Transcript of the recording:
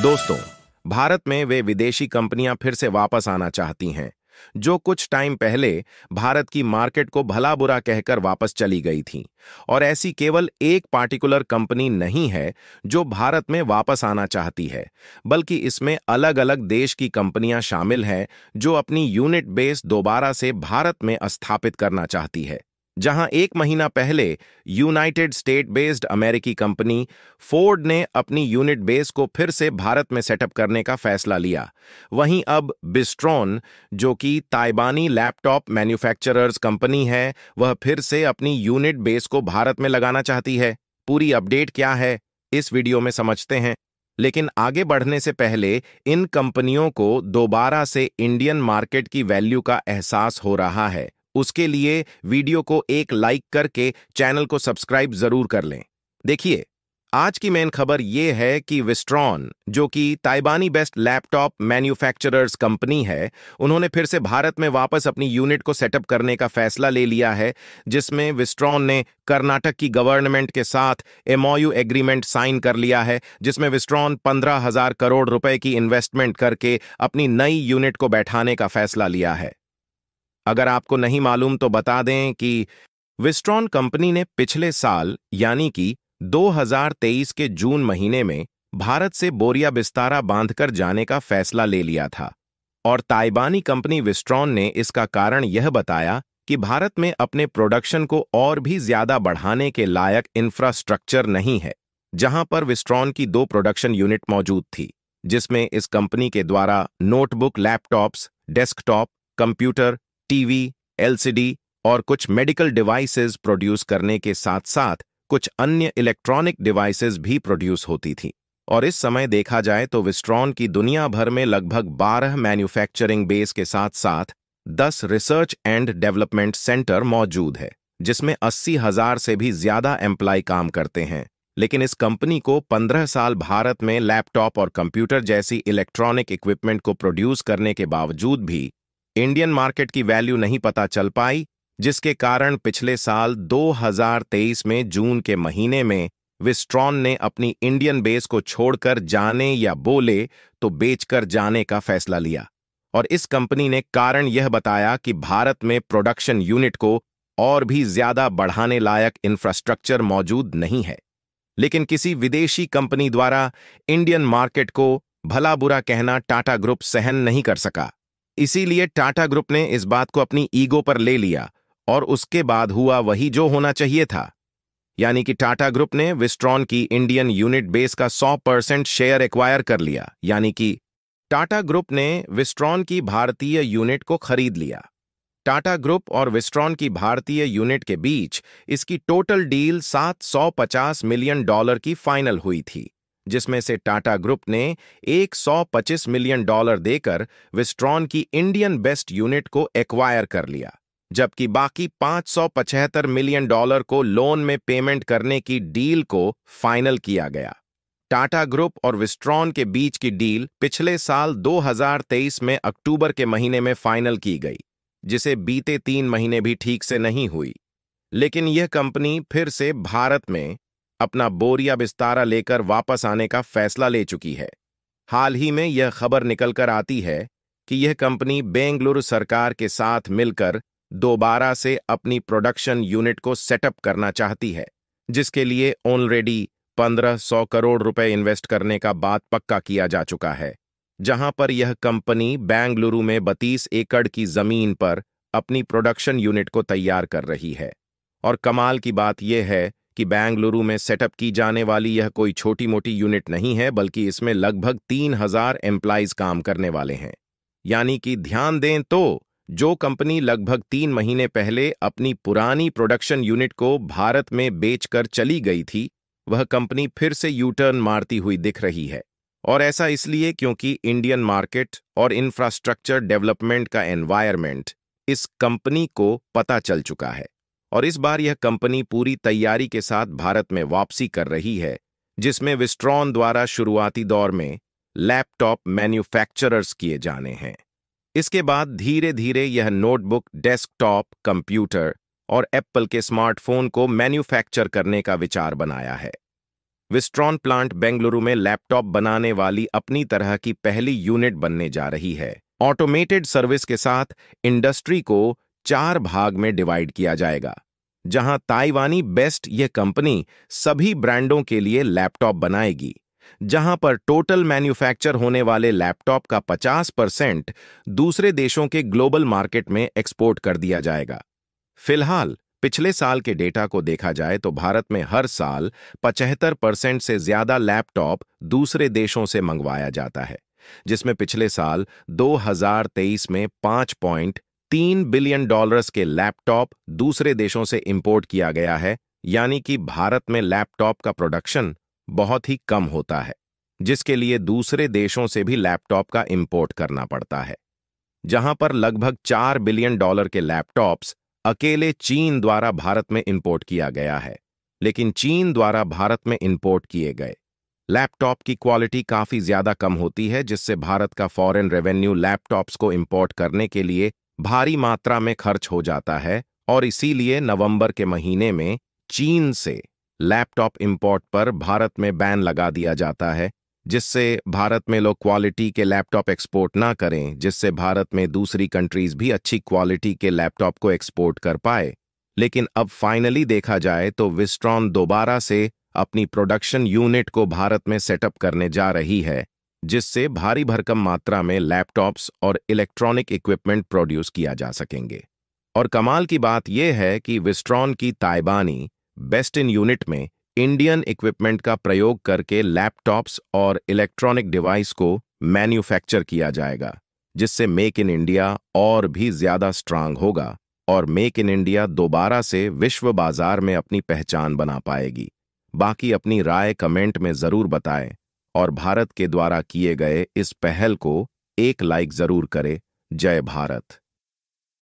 दोस्तों भारत में वे विदेशी कंपनियां फिर से वापस आना चाहती हैं जो कुछ टाइम पहले भारत की मार्केट को भला बुरा कहकर वापस चली गई थी और ऐसी केवल एक पार्टिकुलर कंपनी नहीं है जो भारत में वापस आना चाहती है बल्कि इसमें अलग अलग देश की कंपनियां शामिल हैं जो अपनी यूनिट बेस दोबारा से भारत में स्थापित करना चाहती है जहां एक महीना पहले यूनाइटेड स्टेट बेस्ड अमेरिकी कंपनी फोर्ड ने अपनी यूनिट बेस को फिर से भारत में सेटअप करने का फैसला लिया वहीं अब बिस्ट्रॉन जो कि ताइबानी लैपटॉप मैन्युफैक्चरर्स कंपनी है वह फिर से अपनी यूनिट बेस को भारत में लगाना चाहती है पूरी अपडेट क्या है इस वीडियो में समझते हैं लेकिन आगे बढ़ने से पहले इन कंपनियों को दोबारा से इंडियन मार्केट की वैल्यू का एहसास हो रहा है उसके लिए वीडियो को एक लाइक करके चैनल को सब्सक्राइब जरूर कर लें देखिए आज की मेन खबर यह है कि विस्ट्रॉन जो कि ताइबानी बेस्ट लैपटॉप मैन्युफैक्चरर्स कंपनी है उन्होंने फिर से भारत में वापस अपनी यूनिट को सेटअप करने का फैसला ले लिया है जिसमें विस्ट्रॉन ने कर्नाटक की गवर्नमेंट के साथ एमओयू एग्रीमेंट साइन कर लिया है जिसमें विस्ट्रॉन पंद्रह हजार करोड़ रुपए की इन्वेस्टमेंट करके अपनी नई यूनिट को बैठाने का फैसला लिया है अगर आपको नहीं मालूम तो बता दें कि विस्ट्रॉन कंपनी ने पिछले साल यानी कि 2023 के जून महीने में भारत से बोरिया बिस्तारा बांधकर जाने का फैसला ले लिया था और ताइबानी कंपनी विस्ट्रॉन ने इसका कारण यह बताया कि भारत में अपने प्रोडक्शन को और भी ज्यादा बढ़ाने के लायक इंफ्रास्ट्रक्चर नहीं है जहां पर विस्ट्रॉन की दो प्रोडक्शन यूनिट मौजूद थी जिसमें इस कंपनी के द्वारा notebook laptops desktop computer TV LCD और कुछ मेडिकल डिवाइसेस प्रोड्यूस करने के साथ साथ कुछ अन्य इलेक्ट्रॉनिक डिवाइसेस भी प्रोड्यूस होती थी और इस समय देखा जाए तो विस्ट्रॉन की दुनिया भर में लगभग 12 मैन्युफैक्चरिंग बेस के साथ साथ 10 रिसर्च एंड डेवलपमेंट सेंटर मौजूद है जिसमें अस्सी हजार से भी ज्यादा एम्प्लॉय काम करते हैं लेकिन इस कंपनी को 15 साल भारत में लैपटॉप और कंप्यूटर जैसी इलेक्ट्रॉनिक इक्विपमेंट को प्रोड्यूस करने के बावजूद भी इंडियन मार्केट की वैल्यू नहीं पता चल पाई जिसके कारण पिछले साल 2023 में जून के महीने में विस्ट्रॉन ने अपनी इंडियन बेस को छोड़कर जाने या बोले तो बेचकर जाने का फैसला लिया और इस कंपनी ने कारण यह बताया कि भारत में प्रोडक्शन यूनिट को और भी ज्यादा बढ़ाने लायक इंफ्रास्ट्रक्चर मौजूद नहीं है लेकिन किसी विदेशी कंपनी द्वारा इंडियन मार्केट को भला बुरा कहना टाटा ग्रुप सहन नहीं कर सका इसीलिए टाटा ग्रुप ने इस बात को अपनी ईगो पर ले लिया और उसके बाद हुआ वही जो होना चाहिए था यानी कि टाटा ग्रुप ने विस्ट्रॉन की इंडियन यूनिट बेस का 100 परसेंट शेयर एक्वायर कर लिया यानी कि टाटा ग्रुप ने विस्ट्रॉन की भारतीय यूनिट को खरीद लिया टाटा ग्रुप और विस्ट्रॉन की भारतीय यूनिट के बीच इसकी टोटल डील 750 मिलियन डॉलर की फाइनल हुई थी जिसमें से टाटा ग्रुप ने 125 मिलियन डॉलर देकर विस्ट्रॉन की इंडियन बेस्ट यूनिट को एक्वायर कर लिया जबकि बाकी 575 मिलियन डॉलर को लोन में पेमेंट करने की डील को फाइनल किया गया टाटा ग्रुप और विस्ट्रॉन के बीच की डील पिछले साल 2023 में अक्टूबर के महीने में फाइनल की गई जिसे बीते तीन महीने भी ठीक से नहीं हुई लेकिन यह कंपनी फिर से भारत में अपना बोरिया बिस्तारा लेकर वापस आने का फैसला ले चुकी है हाल ही में यह खबर निकलकर आती है कि यह कंपनी बेंगलुरु सरकार के साथ मिलकर दोबारा से अपनी प्रोडक्शन यूनिट को सेटअप करना चाहती है जिसके लिए ऑलरेडी पंद्रह सौ करोड़ रुपए इन्वेस्ट करने का बात पक्का किया जा चुका है जहां पर यह कंपनी बेंगलुरु में बत्तीस एकड़ की जमीन पर अपनी प्रोडक्शन यूनिट को तैयार कर रही है और कमाल की बात यह है कि बेंगलुरु में सेटअप की जाने वाली यह कोई छोटी मोटी यूनिट नहीं है बल्कि इसमें लगभग तीन हजार एम्प्लाइज काम करने वाले हैं यानी कि ध्यान दें तो जो कंपनी लगभग तीन महीने पहले अपनी पुरानी प्रोडक्शन यूनिट को भारत में बेचकर चली गई थी वह कंपनी फिर से यूटर्न मारती हुई दिख रही है और ऐसा इसलिए क्योंकि इंडियन मार्केट और इंफ्रास्ट्रक्चर डेवलपमेंट का एनवायरमेंट इस कंपनी को पता चल चुका है और इस बार यह कंपनी पूरी तैयारी के साथ भारत में वापसी कर रही है जिसमें विस्ट्रॉन द्वारा शुरुआती दौर में लैपटॉप मैन्युफैक्चरर्स किए जाने हैं इसके बाद धीरे धीरे यह नोटबुक डेस्कटॉप कंप्यूटर और एप्पल के स्मार्टफोन को मैन्युफैक्चर करने का विचार बनाया है विस्ट्रॉन प्लांट बेंगलुरु में लैपटॉप बनाने वाली अपनी तरह की पहली यूनिट बनने जा रही है ऑटोमेटेड सर्विस के साथ इंडस्ट्री को चार भाग में डिवाइड किया जाएगा जहां ताइवानी बेस्ट यह कंपनी सभी ब्रांडों के लिए लैपटॉप बनाएगी जहां पर टोटल मैन्युफैक्चर होने वाले लैपटॉप का 50 परसेंट दूसरे देशों के ग्लोबल मार्केट में एक्सपोर्ट कर दिया जाएगा फिलहाल पिछले साल के डेटा को देखा जाए तो भारत में हर साल 75 परसेंट से ज्यादा लैपटॉप दूसरे देशों से मंगवाया जाता है जिसमें पिछले साल 2023 में पांच पॉइंट तीन बिलियन डॉलर्स के लैपटॉप दूसरे देशों से इंपोर्ट किया गया है यानी कि भारत में लैपटॉप का प्रोडक्शन बहुत ही कम होता है जिसके लिए दूसरे देशों से भी लैपटॉप का इंपोर्ट करना पड़ता है जहां पर लगभग चार बिलियन डॉलर के लैपटॉप्स अकेले चीन द्वारा भारत में इंपोर्ट किया गया है लेकिन चीन द्वारा भारत में इंपोर्ट किए गए लैपटॉप की क्वालिटी काफ़ी ज़्यादा कम होती है जिससे भारत का फॉरेन रेवेन्यू लैपटॉप्स को इंपोर्ट करने के लिए भारी मात्रा में खर्च हो जाता है और इसीलिए नवंबर के महीने में चीन से लैपटॉप इंपोर्ट पर भारत में बैन लगा दिया जाता है जिससे भारत में लोग क्वालिटी के लैपटॉप एक्सपोर्ट ना करें जिससे भारत में दूसरी कंट्रीज भी अच्छी क्वालिटी के लैपटॉप को एक्सपोर्ट कर पाए लेकिन अब फाइनली देखा जाए तो विस्ट्रॉन दोबारा से अपनी प्रोडक्शन यूनिट को भारत में सेटअप करने जा रही है जिससे भारी भरकम मात्रा में लैपटॉप्स और इलेक्ट्रॉनिक इक्विपमेंट प्रोड्यूस किया जा सकेंगे और कमाल की बात यह है कि विस्ट्रॉन की ताइबानी बेस्ट इन यूनिट में इंडियन इक्विपमेंट का प्रयोग करके लैपटॉप्स और इलेक्ट्रॉनिक डिवाइस को मैन्युफैक्चर किया जाएगा जिससे मेक इन इंडिया और भी ज्यादा स्ट्रांग होगा और मेक इन इंडिया दोबारा से विश्व बाजार में अपनी पहचान बना पाएगी बाकी अपनी राय कमेंट में ज़रूर बताएं और भारत के द्वारा किए गए इस पहल को एक लाइक जरूर करें जय भारत